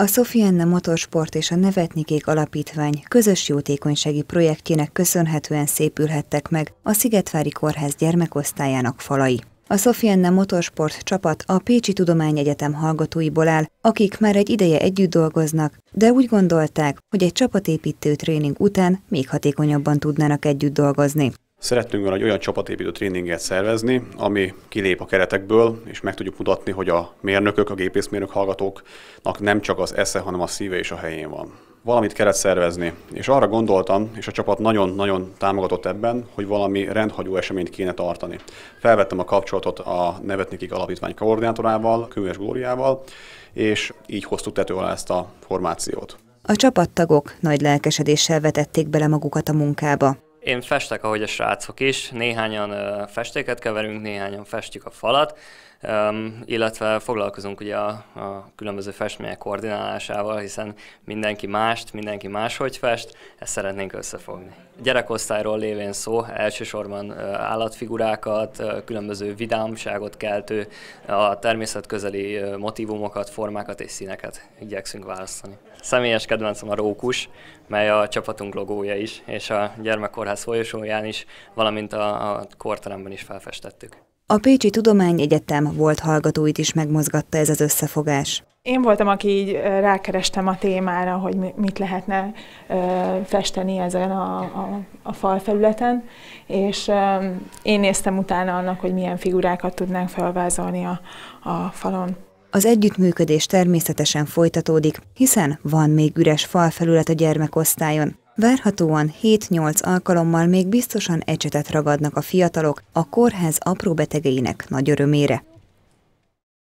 A Sofienne Motorsport és a Nevetnikék Alapítvány közös jótékonysági projektjének köszönhetően szépülhettek meg a Szigetvári Kórház gyermekosztályának falai. A Sofienne Motorsport csapat a Pécsi Tudományegyetem hallgatóiból áll, akik már egy ideje együtt dolgoznak, de úgy gondolták, hogy egy csapatépítő tréning után még hatékonyabban tudnának együtt dolgozni. Szerettünk volna egy olyan csapatépítő tréninget szervezni, ami kilép a keretekből, és meg tudjuk mutatni, hogy a mérnökök, a gépészmérnök hallgatóknak nem csak az esze, hanem a szíve és a helyén van. Valamit kellett szervezni, és arra gondoltam, és a csapat nagyon-nagyon támogatott ebben, hogy valami rendhagyó eseményt kéne tartani. Felvettem a kapcsolatot a Nevetnikik Alapítvány koordinátorával, Könyves Glóriával, és így hoztuk tető alá ezt a formációt. A csapattagok nagy lelkesedéssel vetették bele magukat a munkába. Én festek, ahogy a srácok is. Néhányan festéket keverünk, néhányan festjük a falat, illetve foglalkozunk ugye a, a különböző festmények koordinálásával, hiszen mindenki mást, mindenki máshogy fest, ezt szeretnénk összefogni. Gyerekosztályról lévén szó, elsősorban állatfigurákat, különböző vidámságot keltő, a természet közeli motivumokat, formákat és színeket igyekszünk választani. Személyes kedvencem a rókus, mely a csapatunk logója is, és a gyermekkorház Kálvász folyosóján is, valamint a, a korteremben is felfestettük. A Pécsi Tudományegyetem volt hallgatóit is megmozgatta ez az összefogás. Én voltam, aki így rákerestem a témára, hogy mit lehetne festeni ezen a, a, a falfelületen, és én néztem utána annak, hogy milyen figurákat tudnánk felvázolni a, a falon. Az együttműködés természetesen folytatódik, hiszen van még üres falfelület a gyermekosztályon, Várhatóan 7-8 alkalommal még biztosan ecsetet ragadnak a fiatalok a kórház apró betegeinek nagy örömére.